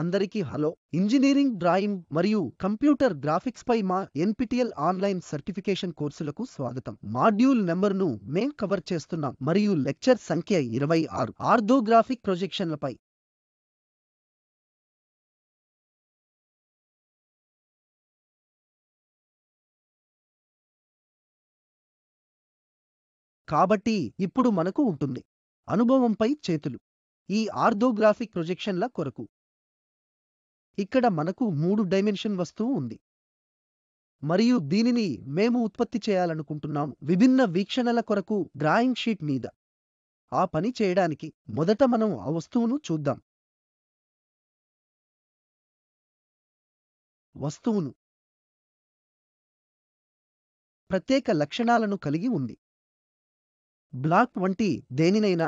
అందరికీ hello engineering drawing మరియు computer graphics పై మా ఎన్పిటిఎల్ ఆన్లైన్ సర్టిఫికేషన్ కోర్సులకు స్వాగతం మాడ్యూల్ నెంబర్ను మేం కవర్ చేస్తున్నాం మరియు లెక్చర్ సంఖ్య ఇరవై ఆరు ఆర్థోగ్రాఫిక్ ప్రొజెక్షన్లపై కాబట్టి ఇప్పుడు మనకు ఉంటుంది అనుభవంపై చేతులు ఈ ఆర్థోగ్రాఫిక్ ప్రొజెక్షన్ల కొరకు ఇక్కడ మనకు మూడు డైమెన్షన్ వస్తువు ఉంది మరియు దీనిని మేము ఉత్పత్తి చేయాలనుకుంటున్నాము విభిన్న వీక్షణల కొరకు డ్రాయింగ్ షీట్ మీద ఆ పని చేయడానికి మొదట మనం ఆ వస్తువును చూద్దాం వస్తువును ప్రత్యేక లక్షణాలను కలిగి ఉంది బ్లాక్ వంటి దేనినైనా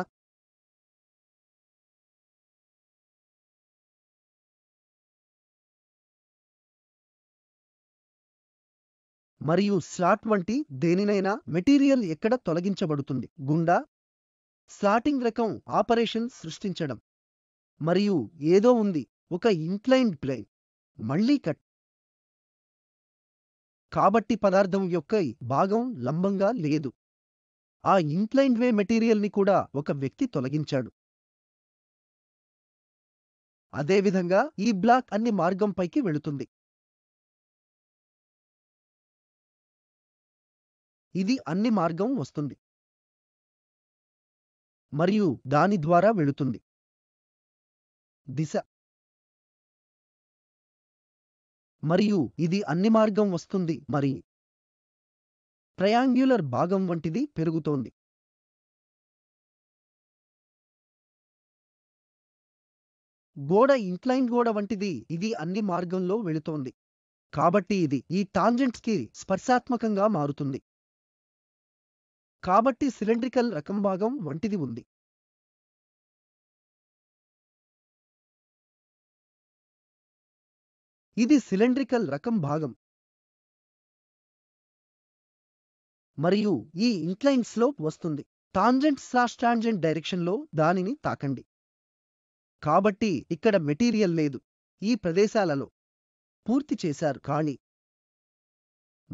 మరియు స్లాట్ వంటి దేనినైనా మెటీరియల్ ఎక్కడ తొలగించబడుతుంది గుండా స్లాటింగ్ రకం ఆపరేషన్ సృష్టించడం మరియు ఏదో ఉంది ఒక ఇంక్లైన్డ్ ప్లేన్ మళ్ళీ కట్ కాబట్టి పదార్థం యొక్క భాగం లంబంగా లేదు ఆ ఇంక్లైన్డ్ వే మెటీరియల్ని కూడా ఒక వ్యక్తి తొలగించాడు అదేవిధంగా ఈ బ్లాక్ అన్ని మార్గంపైకి వెళుతుంది ఇది అన్ని మార్గం వస్తుంది మరియు దాని ద్వారా వెళుతుంది దిశ మరియు ఇది అన్ని మార్గం వస్తుంది మరి ట్రయాంగ్యులర్ భాగం వంటిది పెరుగుతోంది గోడ ఇంక్లైన్ గోడ వంటిది ఇది అన్ని మార్గంలో వెళుతోంది కాబట్టి ఇది ఈ టాంజెంట్స్కి స్పర్శాత్మకంగా మారుతుంది కాబట్టి సిలిండ్రికల్ రకం భాగం వంటిది ఉంది ఇది సిలిండ్రికల్ రకం భాగం మరియు ఈ ఇంక్లైన్ స్లోప్ వస్తుంది టాంజెంట్ స్లాష్ టాంజెంట్ డైరెక్షన్లో దానిని తాకండి కాబట్టి ఇక్కడ మెటీరియల్ లేదు ఈ ప్రదేశాలలో పూర్తి చేశారు కానీ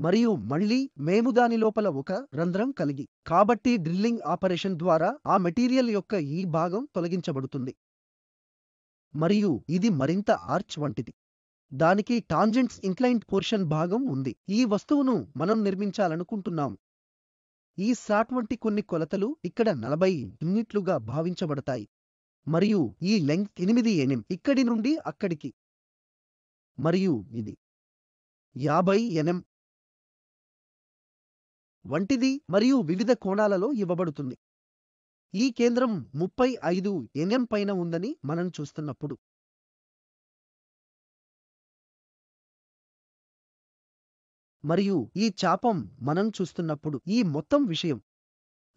మరియు మళ్లీ మేము దాని లోపల ఒక రంధ్రం కలిగి కాబట్టి డ్రిల్లింగ్ ఆపరేషన్ ద్వారా ఆ మెటీరియల్ యొక్క ఈ భాగం తొలగించబడుతుంది మరియు ఇది మరింత ఆర్చ్ వంటిది దానికి టాంజెంట్స్ ఇంక్లైన్డ్ పోర్షన్ భాగం ఉంది ఈ వస్తువును మనం నిర్మించాలనుకుంటున్నాము ఈ సాట్ వంటి కొన్ని కొలతలు ఇక్కడ నలభై యూనిట్లుగా భావించబడతాయి మరియు ఈ లెంగ్త్ ఎనిమిది ఎనిం ఇక్కడి నుండి అక్కడికి మరియు ఇది యాభై ఎనిం వంటిది మరియు వివిధ కోణాలలో ఇవ్వబడుతుంది ఈ కేంద్రం ముప్పై ఐదు ఎన్ఎం పైన ఉందని మనం చూస్తున్నప్పుడు మరియు ఈ చాపం మనం చూస్తున్నప్పుడు ఈ మొత్తం విషయం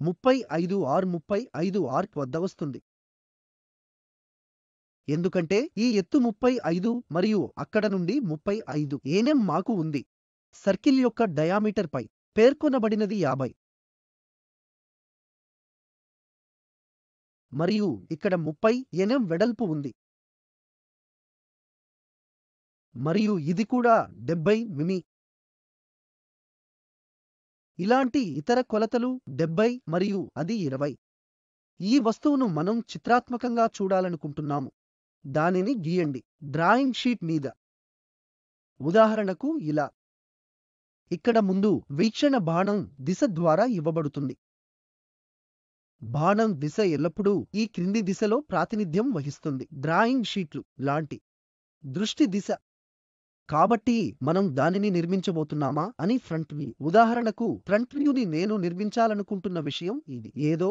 ముప్పై ఐదు ఆర్ ముప్పై ఐదు ఆర్క్ వద్ద వస్తుంది ఎందుకంటే ఈ ఎత్తు ముప్పై ఐదు మరియు అక్కడ నుండి ముప్పై ఐదు ఏనెం మాకు ఉంది సర్కిల్ యొక్క డయామీటర్ పై పేర్కొనబడినది యాభై మరియు ఇక్కడ ముప్పై ఎనం వెడల్పు ఉంది మరియు ఇది కూడా డెబ్బై మిమి ఇలాంటి ఇతర కొలతలు డెబ్బై మరియు అది ఇరవై ఈ వస్తువును మనం చిత్రాత్మకంగా చూడాలనుకుంటున్నాము దానిని గీయండి డ్రాయింగ్ షీట్ మీద ఉదాహరణకు ఇలా ఇక్కడ ముందు వీక్షణ బాణం దిశ ద్వారా ఇవ్వబడుతుంది బాణం దిశ ఎల్లప్పుడూ ఈ క్రింది దిశలో ప్రాతినిధ్యం వహిస్తుంది డ్రాయింగ్ షీట్లు లాంటి దృష్టి దిశ కాబట్టి మనం దానిని నిర్మించబోతున్నామా అని ఫ్రంట్ వ్యూ ఉదాహరణకు ఫ్రంట్ వ్యూని నేను నిర్మించాలనుకుంటున్న విషయం ఇది ఏదో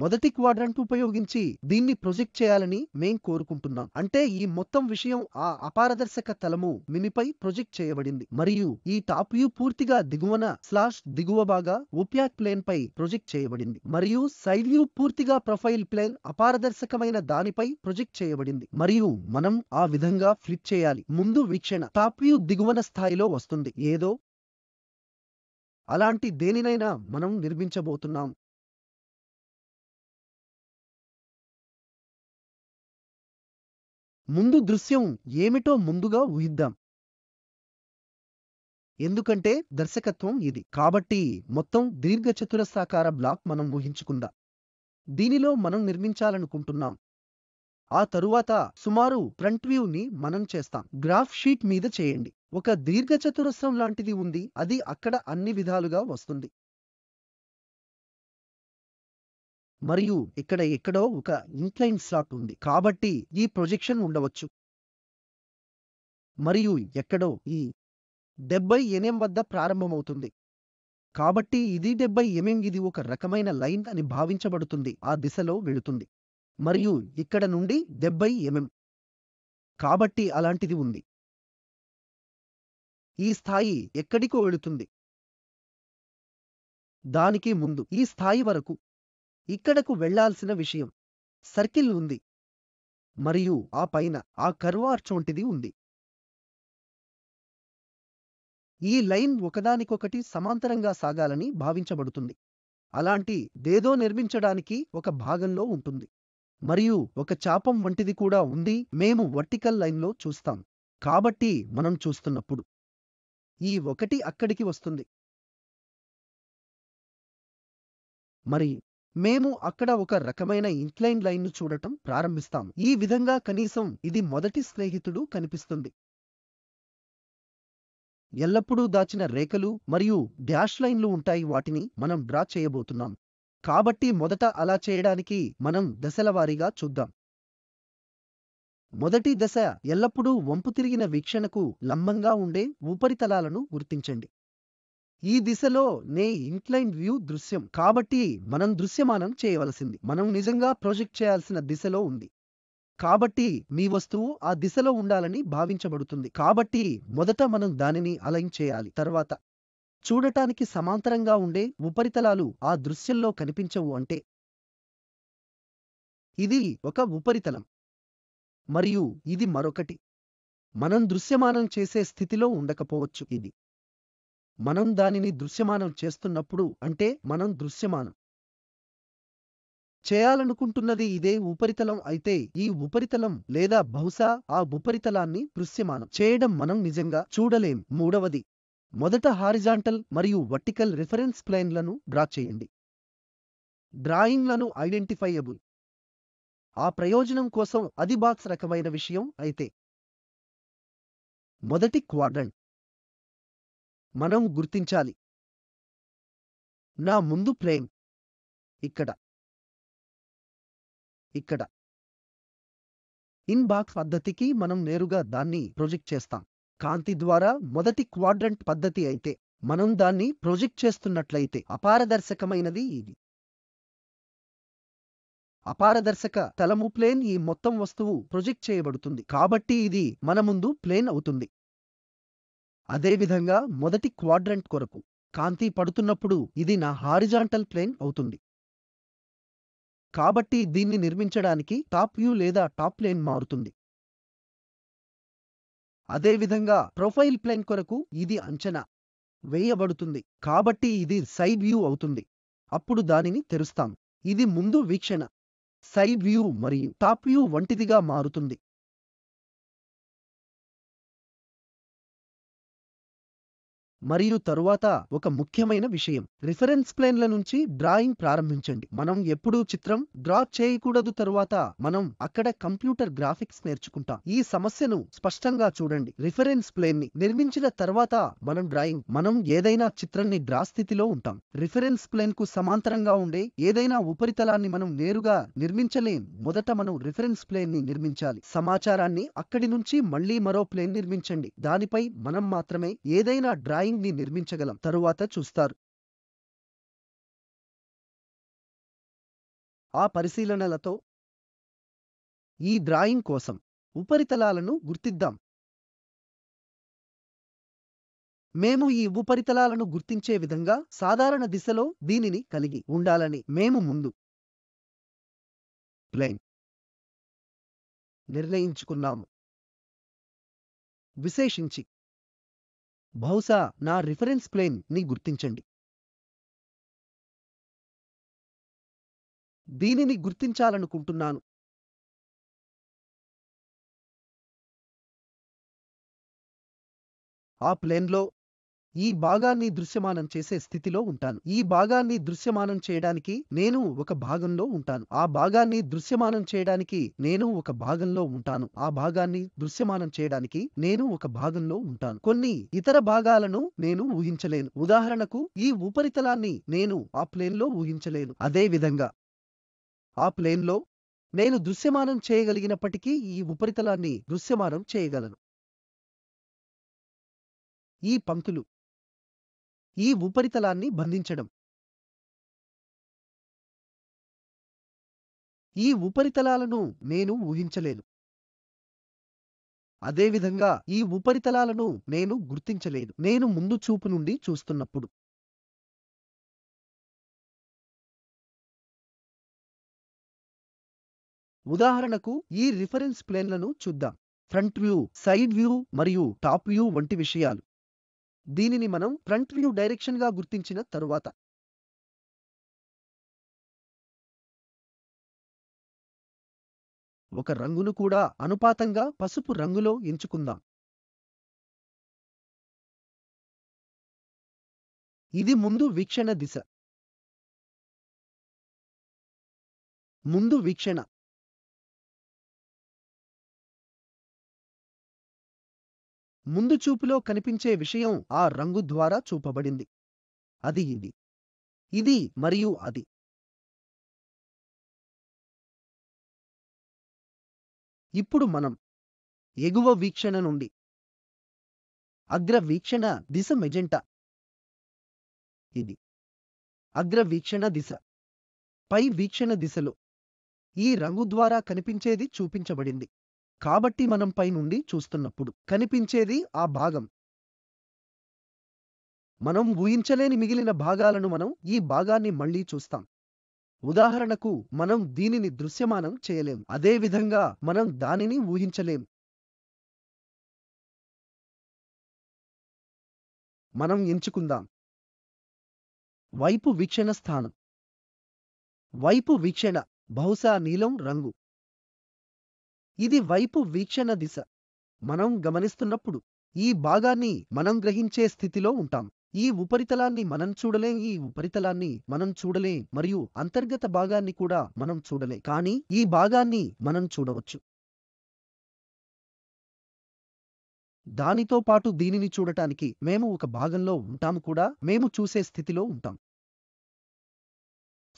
మొదటి క్వాడ్రంట్ ఉపయోగించి దీన్ని ప్రొజెక్ట్ చేయాలని మేం కోరుకుంటున్నాం అంటే ఈ మొత్తం విషయం ఆ అపారదర్శక తలము మినిపై ప్రొజెక్ట్ చేయబడింది మరియు ఈ టాప్ వ్యూ పూర్తిగా దిగువన స్లాష్ దిగువ బాగా ఉప్యాక్ ప్లేన్ పై ప్రొజెక్ట్ చేయబడింది మరియు సైడ్ వ్యూ పూర్తిగా ప్రొఫైల్ ప్లేన్ అపారదర్శకమైన దానిపై ప్రొజెక్ట్ చేయబడింది మరియు మనం ఆ విధంగా ఫ్లిప్ చేయాలి ముందు వీక్షణ టాప్ వ్యూ దిగువన స్థాయిలో వస్తుంది ఏదో అలాంటి దేనినైనా మనం నిర్మించబోతున్నాం ముందు దృశ్యం ఏమిటో ముందుగా ఊహిద్దాం ఎందుకంటే దర్శకత్వం ఇది కాబట్టి మొత్తం దీర్ఘచతురస్రాకార బ్లాక్ మనం ఊహించుకుందాం దీనిలో మనం నిర్మించాలనుకుంటున్నాం ఆ తరువాత సుమారు ఫ్రంట్ వ్యూ ని మనం చేస్తాం గ్రాఫ్ షీట్ మీద చేయండి ఒక దీర్ఘచతురస్రం లాంటిది ఉంది అది అక్కడ అన్ని విధాలుగా వస్తుంది మరియు ఇక్కడ ఎక్కడో ఒక ఇన్క్లైన్ స్లాట్ ఉంది కాబట్టి ఈ ప్రొజెక్షన్ ఉండవచ్చు మరియు ఎక్కడో ఈ డెబ్బై ఎనిమిం వద్ద ప్రారంభమవుతుంది కాబట్టి ఇది డెబ్బై ఎంఎం ఇది ఒక రకమైన లైన్ అని భావించబడుతుంది ఆ దిశలో వెళుతుంది మరియు ఇక్కడ నుండి డెబ్బై ఎంఎం కాబట్టి అలాంటిది ఉంది ఈ స్థాయి ఎక్కడికో వెళుతుంది దానికి ముందు ఈ స్థాయి వరకు ఇక్కడకు వెళ్లాల్సిన విషయం సర్కిల్ ఉంది మరియు ఆ పైన ఆ కర్వార్చోంటిది ఉంది ఈ లైన్ ఒకదానికొకటి సమాంతరంగా సాగాలని భావించబడుతుంది అలాంటి దేదో నిర్మించడానికి ఒక భాగంలో ఉంటుంది మరియు ఒక చాపం వంటిది కూడా ఉంది మేము వర్టికల్ లైన్లో చూస్తాం కాబట్టి మనం చూస్తున్నప్పుడు ఈ ఒకటి అక్కడికి వస్తుంది మరి మేము అక్కడ ఒక రకమైన ఇంక్లైన్ లైన్ను చూడటం ప్రారంభిస్తాము ఈ విధంగా కనీసం ఇది మొదటి స్నేహితుడు కనిపిస్తుంది ఎల్లప్పుడూ దాచిన రేఖలు మరియు డాష్ లైన్లు ఉంటాయి వాటిని మనం డ్రా చేయబోతున్నాం కాబట్టి మొదట అలా చేయడానికి మనం దశలవారీగా చూద్దాం మొదటి దశ ఎల్లప్పుడూ వంపుతిరిగిన వీక్షణకు లంబంగా ఉండే ఉపరితలాలను గుర్తించండి ఈ దిశలో నే ఇన్క్లైన్ వ్యూ దృశ్యం కాబట్టి మనం దృశ్యమానం చేయవలసింది మనం నిజంగా ప్రొజెక్ట్ చేయాల్సిన దిశలో ఉంది కాబట్టి మీ వస్తువు ఆ దిశలో ఉండాలని భావించబడుతుంది కాబట్టి మొదట మనం దానిని అలైన్ చేయాలి తర్వాత చూడటానికి సమాంతరంగా ఉండే ఉపరితలాలు ఆ దృశ్యంలో కనిపించవు అంటే ఇది ఒక ఉపరితలం మరియు ఇది మరొకటి మనం దృశ్యమానం చేసే స్థితిలో ఉండకపోవచ్చు ఇది మనం దానిని దృశ్యమానం చేస్తున్నప్పుడు అంటే మనం దృశ్యమానం చేయాలనుకుంటున్నది ఇదే ఉపరితలం అయితే ఈ ఉపరితలం లేదా బహుశా ఆ ఉపరితలాన్ని దృశ్యమానం చేయడం మనం నిజంగా చూడలేం మూడవది మొదట హారిజాంటల్ మరియు వర్టికల్ రిఫరెన్స్ ప్లైన్లను డ్రా చేయండి డ్రాయింగ్లను ఐడెంటిఫైయబుల్ ఆ ప్రయోజనం కోసం అది బాక్స్ రకమైన విషయం అయితే మొదటి క్వాడ్రంట్ మనం గుర్తించాలి నా ముందు ప్రేమ్ ఇక్కడ ఇక్కడ ఇన్ బాక్స్ పద్ధతికి మనం నేరుగా దాన్ని ప్రొజెక్ట్ చేస్తాం కాంతి ద్వారా మొదటి క్వాడ్రంట్ పద్ధతి అయితే మనం దాన్ని ప్రొజెక్ట్ చేస్తున్నట్లయితే అపారదర్శకమైనది ఇది అపారదర్శక తలము ప్లేన్ ఈ మొత్తం వస్తువు ప్రొజెక్ట్ చేయబడుతుంది కాబట్టి ఇది మన ముందు ప్లేన్ అవుతుంది అదేవిధంగా మొదటి క్వాడ్రంట్ కొరకు కాంతి పడుతున్నప్పుడు ఇది నా హారిజాంటల్ ప్లేన్ అవుతుంది కాబట్టి దీన్ని నిర్మించడానికి టాప్ వ్యూ లేదా టాప్ ప్లేన్ మారుతుంది అదేవిధంగా ప్రొఫైల్ ప్లేన్ కొరకు ఇది అంచనా వేయబడుతుంది కాబట్టి ఇది సైడ్ వ్యూ అవుతుంది అప్పుడు దానిని తెరుస్తాం ఇది ముందు వీక్షణ సైడ్ వ్యూ మరియు టాప్ వ్యూ వంటిదిగా మారుతుంది మరియు తరువాత ఒక ముఖ్యమైన విషయం రిఫరెన్స్ ప్లేన్ల నుంచి డ్రాయింగ్ ప్రారంభించండి మనం ఎప్పుడూ చిత్రం డ్రా చేయకూడదు తరువాత మనం అక్కడ కంప్యూటర్ గ్రాఫిక్స్ నేర్చుకుంటాం ఈ సమస్యను స్పష్టంగా చూడండి రిఫరెన్స్ ప్లేన్ ని నిర్మించిన తర్వాత మనం డ్రాయింగ్ మనం ఏదైనా చిత్రాన్ని డ్రా స్థితిలో ఉంటాం రిఫరెన్స్ ప్లేన్ కు సమాంతరంగా ఉండే ఏదైనా ఉపరితలాన్ని మనం నేరుగా నిర్మించలేం మొదట మనం రిఫరెన్స్ ప్లేన్ ని నిర్మించాలి సమాచారాన్ని అక్కడి నుంచి మళ్లీ మరో ప్లేన్ నిర్మించండి దానిపై మనం మాత్రమే ఏదైనా డ్రాయింగ్ డ్రాయింగ్ ని నిర్మించగలం తరువాత చూస్తారు ఆ పరిశీలనలతో ఈ డ్రాయింగ్ కోసం ఉపరితలాలను గుర్తిద్దాం మేము ఈ ఉపరితలాలను గుర్తించే విధంగా సాధారణ దిశలో దీనిని కలిగి ఉండాలని మేము ముందు ప్లేన్ నిర్ణయించుకున్నాము విశేషించి బహుశా నా రిఫరెన్స్ ప్లేన్ ని గుర్తించండి దీనిని గుర్తించాలనుకుంటున్నాను ఆ ప్లేన్లో ఈ భాగాన్ని దృశ్యమానం చేసే స్థితిలో ఉంటాను ఈ భాగాన్ని దృశ్యమానం చేయడానికి నేను ఒక భాగంలో ఉంటాను ఆ భాగాన్ని దృశ్యమానం చేయడానికి నేను ఒక భాగంలో ఉంటాను ఆ భాగాన్ని దృశ్యమానం చేయడానికి నేను ఒక భాగంలో ఉంటాను కొన్ని ఇతర భాగాలను నేను ఊహించలేను ఉదాహరణకు ఈ ఉపరితలాన్ని నేను ఆ ప్లేన్లో ఊహించలేను అదే విధంగా ఆ ప్లేన్లో నేను దృశ్యమానం చేయగలిగినప్పటికీ ఈ ఉపరితలాన్ని దృశ్యమానం చేయగలను ఈ పంక్తులు ఈ ఉపరితలాన్ని బంధించడం ఈ ఉపరితలాలను నేను ఊహించలేను అదేవిధంగా ఈ ఉపరితలాలను నేను గుర్తించలేదు నేను ముందు చూపు నుండి చూస్తున్నప్పుడు ఉదాహరణకు ఈ రిఫరెన్స్ ప్లేన్లను చూద్దాం ఫ్రంట్ వ్యూ సైడ్ వ్యూ మరియు టాప్ వ్యూ వంటి విషయాలు దీనిని మనం ఫ్రంట్ వ్యూ డైరెక్షన్ గా గుర్తించిన తరువాత ఒక రంగును కూడా అనుపాతంగా పసుపు రంగులో ఎంచుకుందాం ఇది ముందు వీక్షణ దిశ ముందు వీక్షణ ముందు చూపులో కనిపించే విషయం ఆ రంగు ద్వారా చూపబడింది అది ఇది ఇది మరియు అది ఇప్పుడు మనం ఎగువ వీక్షణ నుండి అగ్ర వీక్షణ దిశ మెజెంటా ఇది అగ్ర వీక్షణ దిశ పై వీక్షణ దిశలో ఈ రంగు ద్వారా కనిపించేది చూపించబడింది కాబట్టి మనం పైనుండి చూస్తున్నప్పుడు కనిపించేది ఆ భాగం మనం ఊహించలేని మిగిలిన భాగాలను మనం ఈ భాగాన్ని మళ్లీ చూస్తాం ఉదాహరణకు మనం దీనిని దృశ్యమానం చేయలేం అదేవిధంగా మనం దానిని ఊహించలేం మనం ఎంచుకుందాం వైపు వీక్షణ స్థానం వైపు వీక్షణ బహుశా నీలం రంగు ఇది వైపు వీక్షణ దిశ మనం గమనిస్తున్నప్పుడు ఈ భాగాన్ని మనం గ్రహించే స్థితిలో ఉంటాం ఈ ఉపరితలాన్ని మనం చూడలేం ఈ ఉపరితలాన్ని మనం చూడలేం మరియు అంతర్గత భాగాన్ని కూడా మనం చూడలే కానీ ఈ భాగాన్ని మనం చూడవచ్చు దానితో పాటు దీనిని చూడటానికి మేము ఒక భాగంలో ఉంటాము కూడా మేము చూసే స్థితిలో ఉంటాం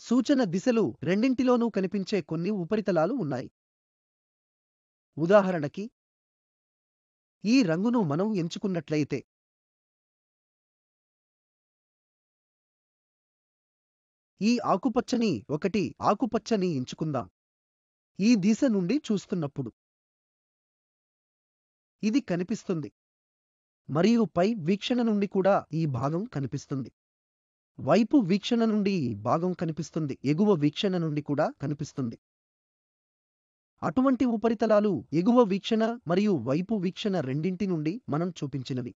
సూచన దిశలు రెండింటిలోనూ కనిపించే కొన్ని ఉపరితలాలు ఉన్నాయి ఉదాహరణకి ఈ రంగును మనం ఎంచుకున్నట్లయితే ఈ ఆకుపచ్చని ఒకటి ఆకుపచ్చని ఎంచుకుందాం ఈ దిశ నుండి చూస్తున్నప్పుడు ఇది కనిపిస్తుంది మరియు పై వీక్షణ నుండి కూడా ఈ భాగం కనిపిస్తుంది వైపు వీక్షణ నుండి ఈ భాగం కనిపిస్తుంది ఎగువ వీక్షణ నుండి కూడా కనిపిస్తుంది అటువంటి ఉపరితలాలు ఎగువ వీక్షణ మరియు వైపు వీక్షణ రెండింటి నుండి మనం చూపించినవి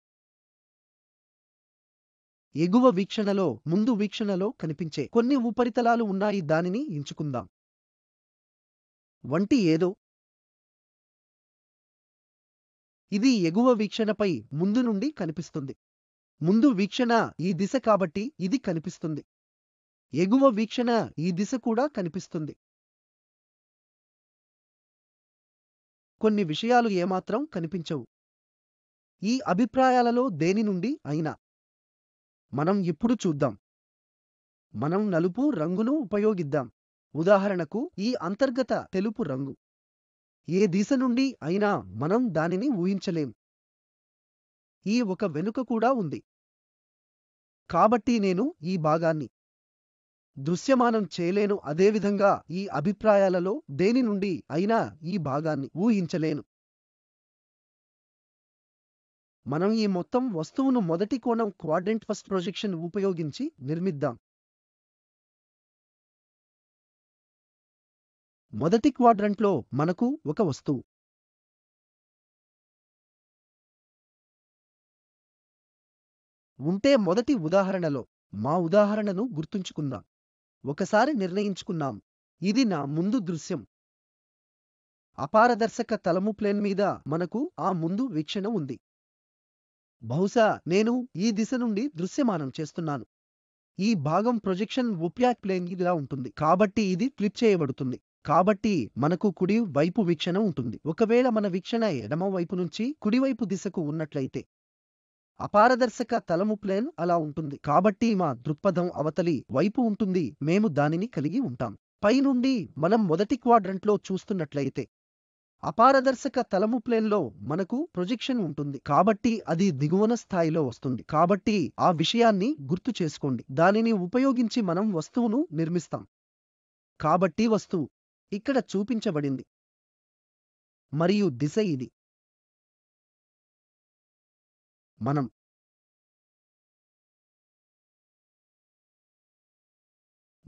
ఎగువ వీక్షణలో ముందు వీక్షణలో కనిపించే కొన్ని ఉపరితలాలు ఉన్నాయి దానిని ఎంచుకుందాం వంటి ఏదో ఇది ఎగువ వీక్షణపై ముందు నుండి కనిపిస్తుంది ముందు వీక్షణ ఈ దిశ కాబట్టి ఇది కనిపిస్తుంది ఎగువ వీక్షణ ఈ దిశ కూడా కనిపిస్తుంది కొన్ని విషయాలు ఏమాత్రం కనిపించవు ఈ అభిప్రాయాలలో దేని నుండి అయినా మనం ఇప్పుడు చూద్దాం మనం నలుపు రంగును ఉపయోగిద్దాం ఉదాహరణకు ఈ అంతర్గత తెలుపు రంగు ఏ దిశ నుండి అయినా మనం దానిని ఊహించలేం ఈ ఒక వెనుక కూడా ఉంది కాబట్టి నేను ఈ భాగాన్ని దృశ్యమానం చేయలేను అదేవిధంగా ఈ అభిప్రాయాలలో దేని నుండి అయినా ఈ భాగాన్ని ఊహించలేను మనం ఈ మొత్తం వస్తువును మొదటి కోణం క్వాడెంట్ ఫస్ట్ ప్రొజెక్షన్ ఉపయోగించి నిర్మిద్దాం మొదటి క్వాడ్రంట్లో మనకు ఒక వస్తువు ఉంటే మొదటి ఉదాహరణలో మా ఉదాహరణను గుర్తుంచుకుందాం ఒకసారి నిర్ణయించుకున్నాం ఇది నా ముందు దృశ్యం అపారదర్శక తలము ప్లేన్ మీద మనకు ఆ ముందు వీక్షణ ఉంది బహుశా నేను ఈ దిశ నుండి దృశ్యమానం చేస్తున్నాను ఈ భాగం ప్రొజెక్షన్ ఉప్యాక్ ప్లేన్ ఇలా ఉంటుంది కాబట్టి ఇది ఫ్లిప్ చేయబడుతుంది కాబట్టి మనకు కుడి వైపు వీక్షణ ఉంటుంది ఒకవేళ మన వీక్షణ ఎడమవైపు నుంచి కుడివైపు దిశకు ఉన్నట్లయితే అపారదర్శక తలముప్లేన్ అలా ఉంటుంది కాబట్టి మా దృక్పథం అవతలి వైపు ఉంటుంది మేము దానిని కలిగి ఉంటాం పైనుండి మనం మొదటి క్వాడ్రంట్లో చూస్తున్నట్లయితే అపారదర్శక తలము ప్లేన్లో మనకు ప్రొజెక్షన్ ఉంటుంది కాబట్టి అది దిగువన స్థాయిలో వస్తుంది కాబట్టి ఆ విషయాన్ని గుర్తు చేసుకోండి దానిని ఉపయోగించి మనం వస్తువును నిర్మిస్తాం కాబట్టి వస్తువు ఇక్కడ చూపించబడింది మరియు దిశ ఇది మనం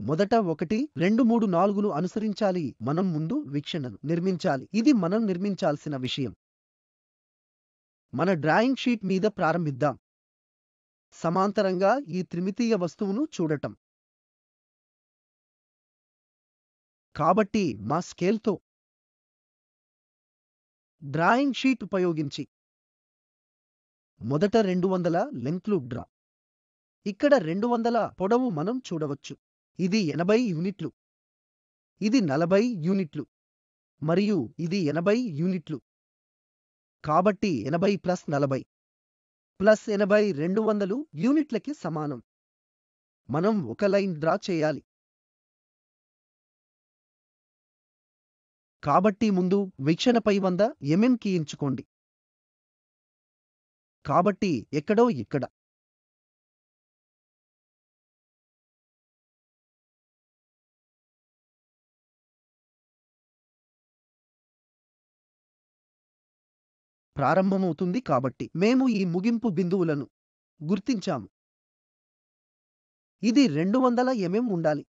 మొదట ఒకటి రెండు మూడు నాలుగును అనుసరించాలి మనం ముందు వీక్షణను నిర్మించాలి ఇది మనం నిర్మించాల్సిన విషయం మన డ్రాయింగ్ షీట్ మీద ప్రారంభిద్దాం సమాంతరంగా ఈ త్రిమితీయ వస్తువును చూడటం కాబట్టి మా స్కేల్తో డ్రాయింగ్ షీట్ ఉపయోగించి మొదట రెండు వందల లెంగ్త్లు డ్రా ఇక్కడ రెండు వందల పొడవు మనం చూడవచ్చు ఇది ఎనభై యూనిట్లు ఇది నలభై యూనిట్లు మరియు ఇది ఎనభై యూనిట్లు కాబట్టి ఎనభై ప్లస్ నలభై ప్లస్ ఎనభై రెండు వందలు యూనిట్లకి సమానం మనం ఒక లైన్ డ్రా చేయాలి కాబట్టి ముందు వీక్షణపై వంద ఎంఎంకి ఎంచుకోండి కాబట్టి ఎక్కడో ఇక్కడ ప్రారంభమవుతుంది కాబట్టి మేము ఈ ముగింపు బిందువులను గుర్తించాము ఇది రెండు వందల ఎంఎం ఉండాలి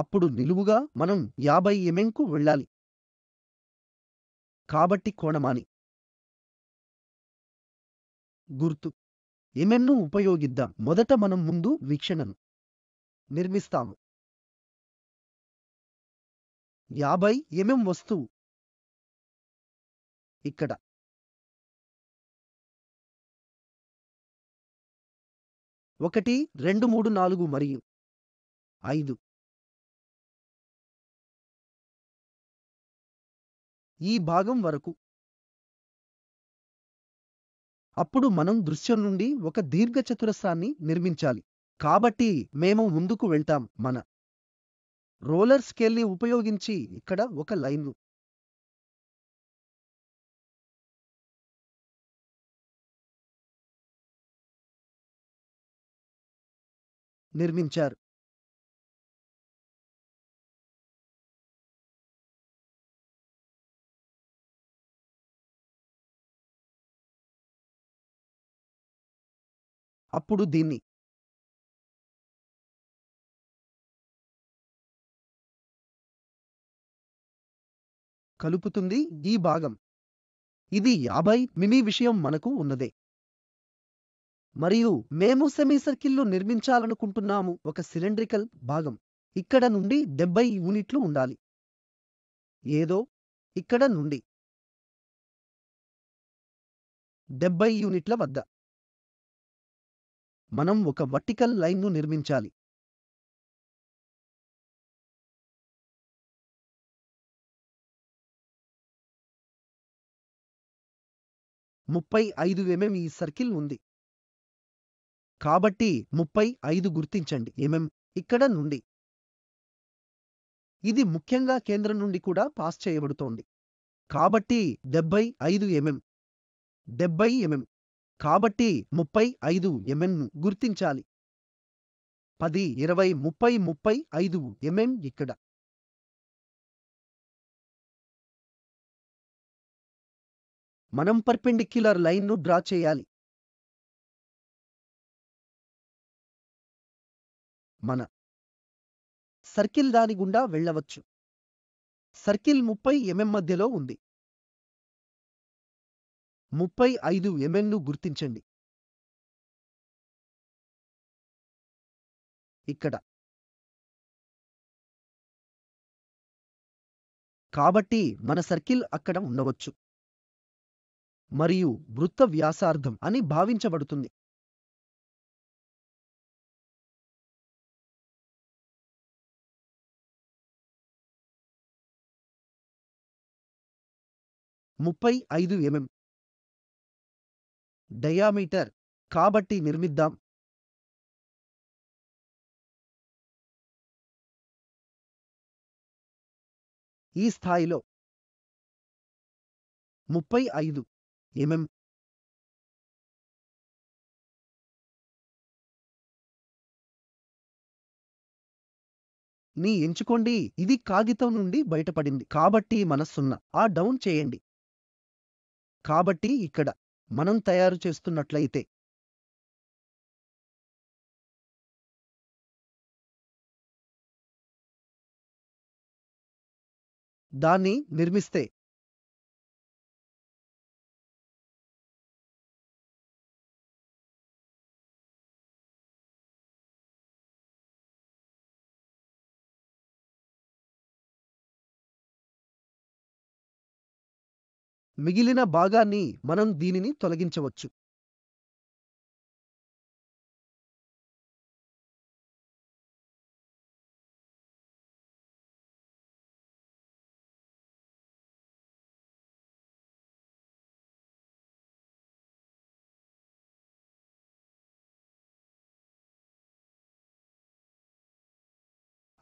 అప్పుడు నిలువుగా మనం యాభై ఎంఎంకు వెళ్ళాలి కాబట్టి కోణమాని గుర్తు ఎమెన్ను ఉపయోగిద్దాం మొదట మనం ముందు వీక్షణను నిర్మిస్తాము యాభై ఎంఎం వస్తువు ఇక్కడ ఒకటి రెండు మూడు నాలుగు మరియు ఐదు ఈ భాగం వరకు అప్పుడు మనం దృశ్యం నుండి ఒక దీర్ఘచతురస్రాన్ని నిర్మించాలి కాబట్టి మేము ముందుకు వెళ్తాం మన రోలర్ స్కేల్ని ఉపయోగించి ఇక్కడ ఒక లైన్ను నిర్మించారు అప్పుడు దీన్ని కలుపుతుంది ఈ భాగం ఇది యాభై మిమీ విషయం మనకు ఉన్నదే మరియు మేము సెమీసర్కిల్లు నిర్మించాలనుకుంటున్నాము ఒక సిలిండ్రికల్ భాగం ఇక్కడ నుండి డెబ్బై యూనిట్లు ఉండాలి ఏదో ఇక్కడ నుండి డెబ్బై యూనిట్ల వద్ద మనం ఒక వర్టికల్ లైన్ను నిర్మించాలి ముప్పై ఐదు ఎంఎం ఈ సర్కిల్ ఉంది కాబట్టి ముప్పై ఐదు గుర్తించండి ఎంఎం ఇక్కడ నుండి ఇది ముఖ్యంగా కేంద్రం నుండి కూడా పాస్ చేయబడుతోంది కాబట్టి డెబ్బై ఐదు ఎంఎం డెబ్బై ఎంఎం కాబట్టి ముప్పై ఐదు ఎంఎంను గుర్తించాలి పది ఇరవై ముప్పై ముప్పై ఐదు ఎంఎం ఇక్కడ మనం పర్పెండిక్యులర్ లైన్ను డ్రా చేయాలి మన సర్కిల్ దాని గుండా వెళ్ళవచ్చు సర్కిల్ ముప్పై ఎంఎం మధ్యలో ఉంది ముప్పై ఐదు ఎంఎల్ను గుర్తించండి ఇక్కడ కాబట్టి మన సర్కిల్ అక్కడ ఉండవచ్చు మరియు వృత్త వ్యాసార్థం అని భావించబడుతుంది ముప్పై ఐదు ఎంఎం డయామీటర్ కాబట్టి నిర్మిద్దాం ఈ స్థాయిలో ముప్పై ఐదు ఎంఎం నీ ఎంచుకోండి ఇది కాగితం నుండి బయటపడింది కాబట్టి మనస్సున్న ఆ డౌన్ చేయండి కాబట్టి ఇక్కడ మనం తయారు చేస్తున్నట్లయితే దాన్ని నిర్మిస్తే మిగిలిన భాగాన్ని మనం దీనిని తొలగించవచ్చు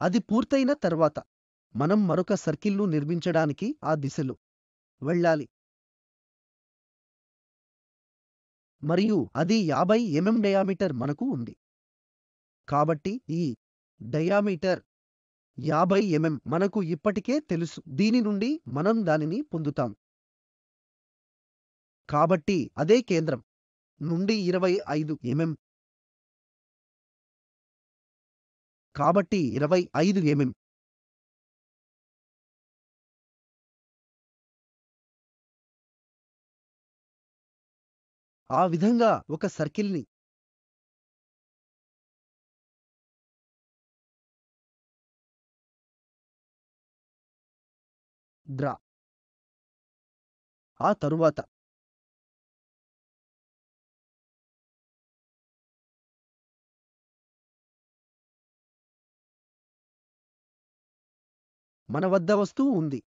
అది పూర్తయిన తర్వాత మనం మరొక సర్కిల్ను నిర్మించడానికి ఆ దిశలో వెళ్ళాలి మరియు అది యాభై ఎంఎం డయామీటర్ మనకు ఉంది కాబట్టి ఈ డయామీటర్ యాభై ఎంఎం మనకు ఇప్పటికే తెలుసు దీని నుండి మనం దానిని పొందుతాం కాబట్టి అదే కేంద్రం నుండి ఇరవై ఐదు ఎంఎం కాబట్టి ఇరవై ఐదు ఎంఎం ఆ విధంగా ఒక సర్కిల్ని డ్రా ఆ తరువాత మన వద్ద వస్తువు ఉంది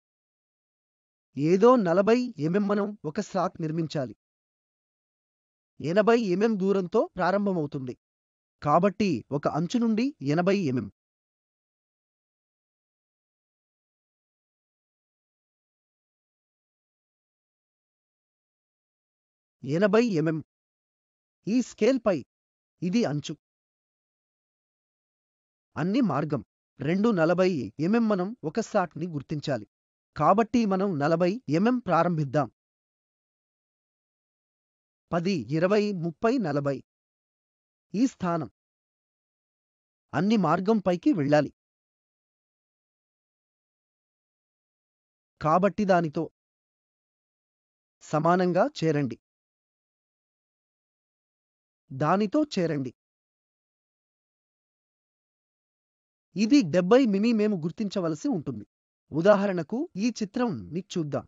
ఏదో నలభై ఎంఎం మనం ఒక స్లాట్ నిర్మించాలి ఎనభై ఎంఎం దూరంతో ప్రారంభమవుతుంది కాబట్టి ఒక అంచు నుండి ఎనభై ఎంఎం ఎనభై ఎంఎం ఈ స్కేల్పై ఇది అంచు అన్ని మార్గం రెండు నలభై ఎంఎం మనం ఒక సాట్ని గుర్తించాలి కాబట్టి మనం నలభై ఎంఎం ప్రారంభిద్దాం పది ఇరవై ముప్పై నలభై ఈ స్థానం అన్ని మార్గం పైకి వెళ్ళాలి కాబట్టి దానితో సమానంగా చేరండి దానితో చేరండి ఇది డెబ్బై మిమి మేము గుర్తించవలసి ఉంటుంది ఉదాహరణకు ఈ చిత్రం ని చూద్దాం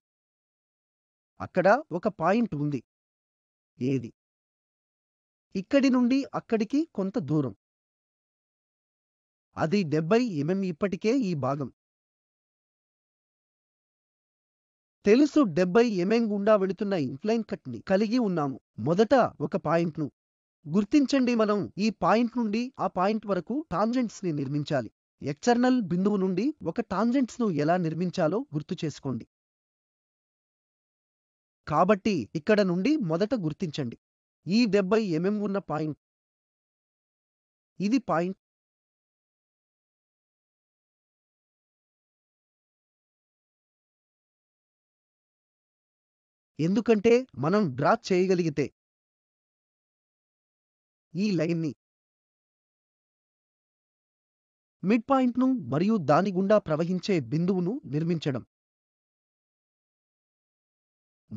అక్కడ ఒక పాయింట్ ఉంది ఏది ఇక్కడి నుండి అక్కడికి కొంత దూరం అది డెబ్బై ఎంఎం ఇప్పటికే ఈ భాగం తెలుసు డెబ్బై ఎంఎం గుండా వెళుతున్న ఇన్ఫ్లైన్ కట్ని కలిగి ఉన్నాము మొదట ఒక పాయింట్ను గుర్తించండి మనం ఈ పాయింట్ నుండి ఆ పాయింట్ వరకు టాంజెంట్స్ని నిర్మించాలి ఎక్స్టర్నల్ బిందువు నుండి ఒక టాంజెంట్స్ను ఎలా నిర్మించాలో గుర్తు చేసుకోండి కాబట్టి ఇక్కడ నుండి మొదట గుర్తించండి ఈ డెబ్బై ఎంఎం ఉన్న పాయింట్ ఇది పాయింట్ ఎందుకంటే మనం డ్రా చేయగలిగితే ఈ లైన్ని మిడ్ పాయింట్ను మరియు దాని గుండా ప్రవహించే బిందువును నిర్మించడం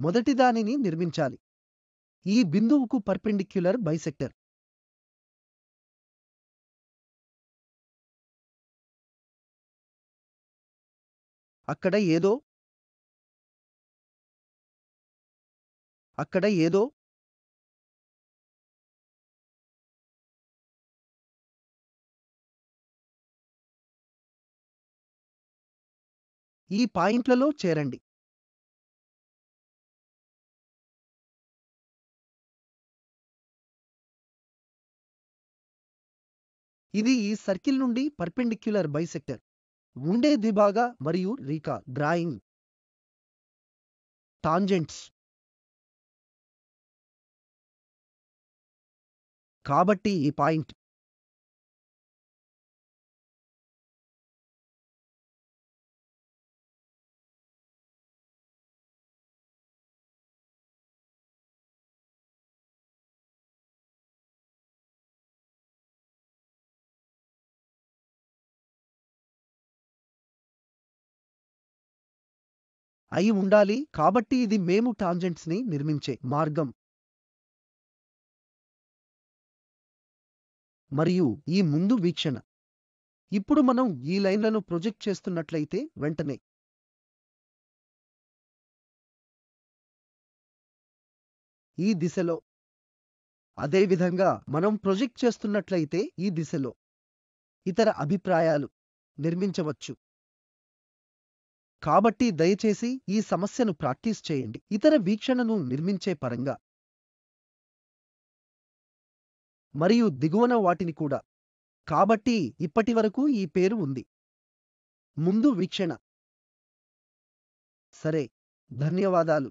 మొదటిదానిని నిర్మించాలి ఈ బిందువుకు పర్పెండిక్యులర్ బైసెక్టర్ అక్కడ ఏదో అక్కడ ఏదో ఈ పాయింట్లలో చేరండి ఇది ఈ సర్కిల్ నుండి పర్పెండిక్యులర్ బైసెక్టర్ ఉండే దిభాగ మరియు రీకా డ్రాయింగ్ టాంజెంట్స్ కాబట్టి ఈ పాయింట్ అయి ఉండాలి కాబట్టి ఇది మేము టాంజెంట్స్ని నిర్మించే మార్గం మరియు ఈ ముందు వీక్షణ ఇప్పుడు మనం ఈ లైన్లను ప్రొజెక్ట్ చేస్తున్నట్లయితే వెంటనే ఈ దిశలో అదేవిధంగా మనం ప్రొజెక్ట్ చేస్తున్నట్లయితే ఈ దిశలో ఇతర అభిప్రాయాలు నిర్మించవచ్చు కాబట్టి దయచేసి ఈ సమస్యను ప్రాక్టీస్ చేయండి ఇతర వీక్షణను నిర్మించే పరంగా మరియు దిగువన వాటిని కూడా కాబట్టి ఇప్పటివరకు ఈ పేరు ఉంది ముందు వీక్షణ సరే ధన్యవాదాలు